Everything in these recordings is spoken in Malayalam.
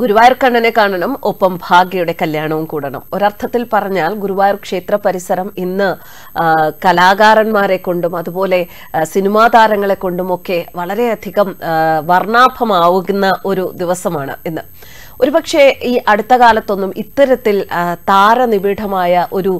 ഗുരുവായൂർ കണ്ണനെ കാണണം ഒപ്പം ഭാഗ്യയുടെ കല്യാണവും കൂടണം ഒരർത്ഥത്തിൽ പറഞ്ഞാൽ ഗുരുവായൂർ ക്ഷേത്ര പരിസരം ഇന്ന് കലാകാരന്മാരെ കൊണ്ടും അതുപോലെ സിനിമാ താരങ്ങളെ കൊണ്ടും ഒക്കെ വളരെയധികം വർണ്ണാഭമാവുന്ന ഒരു ദിവസമാണ് ഇന്ന് ഒരുപക്ഷെ ഈ അടുത്ത കാലത്തൊന്നും ഇത്തരത്തിൽ താരനിബിഡമായ ഒരു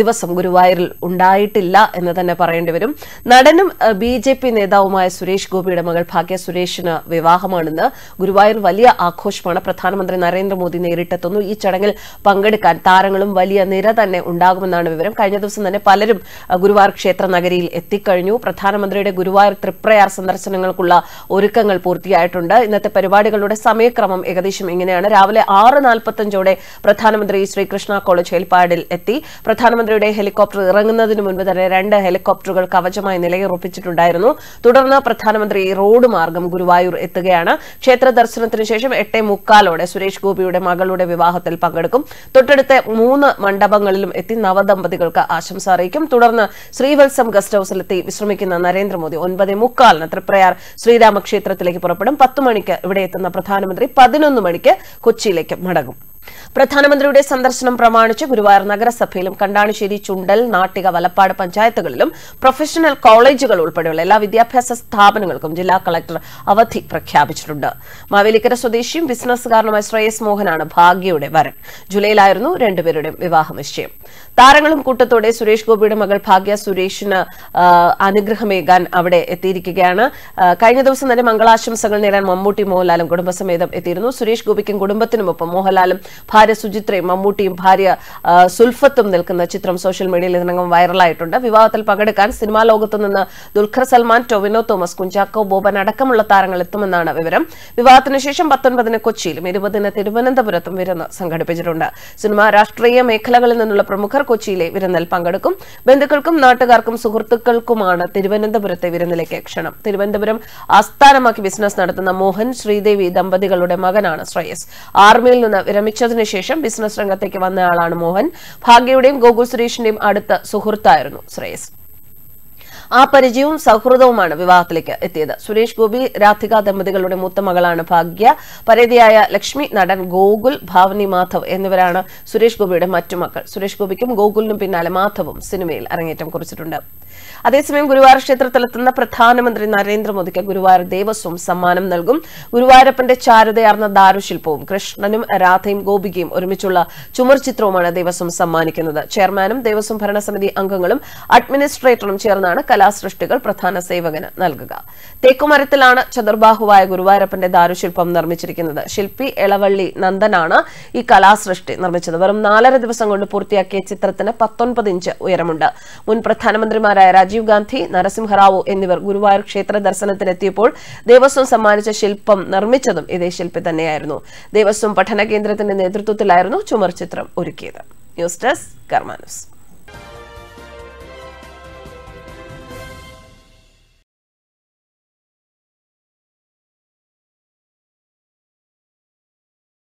ദിവസം ഗുരുവായൂരിൽ ഉണ്ടായിട്ടില്ല എന്ന് തന്നെ പറയേണ്ടി വരും നടനും ബി ജെ പി നേതാവുമായ സുരേഷ് ഗോപിയുടെ മകൾ ഭാഗ്യ സുരേഷിന് വിവാഹമാണെന്ന് ഗുരുവായൂർ വലിയ ആഘോഷമാണ് പ്രധാനമന്ത്രി നരേന്ദ്രമോദി നേരിട്ടെത്തുന്നു ഈ ചടങ്ങിൽ പങ്കെടുക്കാൻ താരങ്ങളും വലിയ നിര തന്നെ ഉണ്ടാകുമെന്നാണ് വിവരം കഴിഞ്ഞ ദിവസം തന്നെ പലരും ഗുരുവായൂർ ക്ഷേത്ര നഗരിയിൽ എത്തിക്കഴിഞ്ഞു പ്രധാനമന്ത്രിയുടെ ഗുരുവായൂർ ത്രിപ്രയാർ സന്ദർശനങ്ങൾക്കുള്ള ഒരുക്കങ്ങൾ പൂർത്തിയായിട്ടുണ്ട് ഇന്നത്തെ പരിപാടികളുടെ സമയക്രമം ഏകദേശം എങ്ങനെ തന്നെയാണ് രാവിലെ ആറ് നാൽപ്പത്തഞ്ചോടെ പ്രധാനമന്ത്രി ശ്രീകൃഷ്ണ കോളേജ് ഹെൽപ്പാഡിൽ എത്തി പ്രധാനമന്ത്രിയുടെ ഹെലികോപ്റ്റർ ഇറങ്ങുന്നതിന് മുൻപ് തന്നെ രണ്ട് ഹെലികോപ്റ്ററുകൾ കവചമായി നിലയുറപ്പിച്ചിട്ടുണ്ടായിരുന്നു തുടർന്ന് പ്രധാനമന്ത്രി റോഡ് മാർഗം ഗുരുവായൂർ എത്തുകയാണ് ക്ഷേത്ര ദർശനത്തിന് ശേഷം എട്ട് മുക്കാലോടെ സുരേഷ് ഗോപിയുടെ മകളുടെ വിവാഹത്തിൽ പങ്കെടുക്കും തൊട്ടടുത്ത മൂന്ന് മണ്ഡപങ്ങളിലും എത്തി നവദമ്പതികൾക്ക് ആശംസ അറിയിക്കും തുടർന്ന് ശ്രീവത്സം ഗസ്റ്റ് ഹൌസിലെത്തി വിശ്രമിക്കുന്ന നരേന്ദ്രമോദി ഒൻപത് മുക്കാലിന് തൃപ്രയാർ ശ്രീരാമക്ഷേത്രത്തിലേക്ക് പുറപ്പെടും പത്ത് മണിക്ക് ഇവിടെ എത്തുന്ന പ്രധാനമന്ത്രി പതിനൊന്ന് മണിക്ക് കൊച്ചിയിലേക്ക് മടങ്ങും പ്രധാനമന്ത്രിയുടെ സന്ദർശനം പ്രമാണിച്ച് ഗുരുവായൂർ നഗരസഭയിലും കണ്ടാണിശ്ശേരി ചുണ്ടൽ നാട്ടിക വലപ്പാട് പഞ്ചായത്തുകളിലും പ്രൊഫഷണൽ കോളേജുകൾ ഉൾപ്പെടെയുള്ള എല്ലാ വിദ്യാഭ്യാസ സ്ഥാപനങ്ങൾക്കും ജില്ലാ കളക്ടർ അവധി പ്രഖ്യാപിച്ചിട്ടുണ്ട് മാവേലിക്കര സ്വദേശിയും ബിസിനസ്സുകാരനുമായ ശ്രേയസ് മോഹനാണ് ഭാഗ്യയുടെ വരൻ ജൂലൈയിലായിരുന്നു രണ്ടുപേരുടെയും വിവാഹ നിശ്ചയം താരങ്ങളും കൂട്ടത്തോടെ സുരേഷ് ഗോപിയുടെ മകൾ ഭാഗ്യ സുരേഷിന് അനുഗ്രഹമേകാൻ അവിടെ എത്തിയിരിക്കുകയാണ് കഴിഞ്ഞ ദിവസം തന്നെ മംഗളാശംസകൾ നേടാൻ മമ്മൂട്ടി മോഹൻലാലും കുടുംബസമേതം എത്തിയിരുന്നു സുരേഷ് ഗോപിക്കും കുടുംബത്തിനുമൊപ്പം മോഹൻലാലും ഭാര്യ സുജിത്രയും മമ്മൂട്ടിയും ഭാര്യ സുൽഫത്തും നിൽക്കുന്ന ചിത്രം സോഷ്യൽ മീഡിയയിൽ ഇതിനകം വൈറലായിട്ടുണ്ട് വിവാഹത്തിൽ പങ്കെടുക്കാൻ സിനിമാ ലോകത്തു നിന്ന് ദുൽഖർ സൽമാൻ ടൊവിനോ തോമസ് കുഞ്ചാക്കോ ബോബൻ അടക്കമുള്ള താരങ്ങൾ എത്തുമെന്നാണ് വിവരം വിവാഹത്തിന് ശേഷം പത്തൊൻപതിന് കൊച്ചിയിലും ഇരുപതിന് തിരുവനന്തപുരത്തും വിരുന്ന് സംഘടിപ്പിച്ചിട്ടുണ്ട് സിനിമ രാഷ്ട്രീയ മേഖലകളിൽ നിന്നുള്ള പ്രമുഖർ കൊച്ചിയിലെ വിരുന്നിൽ പങ്കെടുക്കും ബന്ധുക്കൾക്കും നാട്ടുകാർക്കും സുഹൃത്തുക്കൾക്കുമാണ് തിരുവനന്തപുരത്തെ വിരുന്നിലേക്ക് ക്ഷണം തിരുവനന്തപുരം ആസ്ഥാനമാക്കി ബിസിനസ് നടത്തുന്ന മോഹൻ ശ്രീദേവി ദമ്പതികളുടെ മകനാണ് ശ്രേയസ് ആർമിയിൽ നിന്ന് വിരമിച്ച ശേഷം ബിസിനസ് രംഗത്തേക്ക് വന്നയാളാണ് മോഹൻ ഭാഗ്യയുടെയും ഗോകുൽ സുരേഷിന്റെയും അടുത്ത സുഹൃത്തായിരുന്നു ശ്രേയസ് ആ പരിചയവും സൗഹൃദവുമാണ് വിവാഹത്തിലേക്ക് എത്തിയത് സുരേഷ് ഗോപി രാധിക ദമ്പതികളുടെ മൂത്ത മകളാണ് ഭാഗ്യ പരേതിയായ ലക്ഷ്മി നടൻ ഗോകുൽ ഭാവനി മാധവ് എന്നിവരാണ് സുരേഷ് ഗോപിയുടെ മറ്റു മക്കൾ സുരേഷ് ഗോപിക്കും ഗോകുലിനും പിന്നാലെ മാധവും സിനിമയിൽ അരങ്ങേറ്റം കുറിച്ചിട്ടുണ്ട് അതേസമയം ഗുരുവായൂർ ക്ഷേത്രത്തിലെത്തുന്ന പ്രധാനമന്ത്രി നരേന്ദ്രമോദിക്ക് ഗുരുവായൂർ ദേവസ്വം സമ്മാനം നൽകും ഗുരുവായൂരപ്പന്റെ ചാരുതയാർന്ന ദാരുശില്പവും കൃഷ്ണനും രാധയും ഗോപികയും ഒരുമിച്ചുള്ള ചുമർ ചിത്രവുമാണ് ദേവസ്വം സമ്മാനിക്കുന്നത് ചെയർമാനും ദേവസ്വം ഭരണസമിതി അംഗങ്ങളും അഡ്മിനിസ്ട്രേറ്ററും ചേർന്നാണ് കല കലാസൃഷ്ടികൾ പ്രധാന സേവകന് നൽകുക തേക്കുമരത്തിലാണ് ചതുർബാഹുവായ ഗുരുവായൂരപ്പന്റെ ദാരുശില്പം നിർമ്മിച്ചിരിക്കുന്നത് ശില്പി എളവള്ളി നന്ദനാണ് ഈ കലാസൃഷ്ടി നിർമ്മിച്ചത് വെറും നാലര ദിവസം കൊണ്ട് പൂർത്തിയാക്കിയ ചിത്രത്തിന് പത്തൊൻപത് ഇഞ്ച് ഉയരമുണ്ട് മുൻ പ്രധാനമന്ത്രിമാരായ രാജീവ് ഗാന്ധി നരസിംഹറാവു എന്നിവർ ഗുരുവായൂർ ക്ഷേത്ര ദർശനത്തിനെത്തിയപ്പോൾ ദേവസ്വം സമ്മാനിച്ച ശില്പം നിർമ്മിച്ചതും ഇതേ ശില്പി തന്നെയായിരുന്നു ദേവസ്വം പഠന കേന്ദ്രത്തിന്റെ നേതൃത്വത്തിലായിരുന്നു ചുമർചിത്രം ഒരുക്കിയത് ന്യൂസ് ഡെസ്ക് കർമാനൂസ്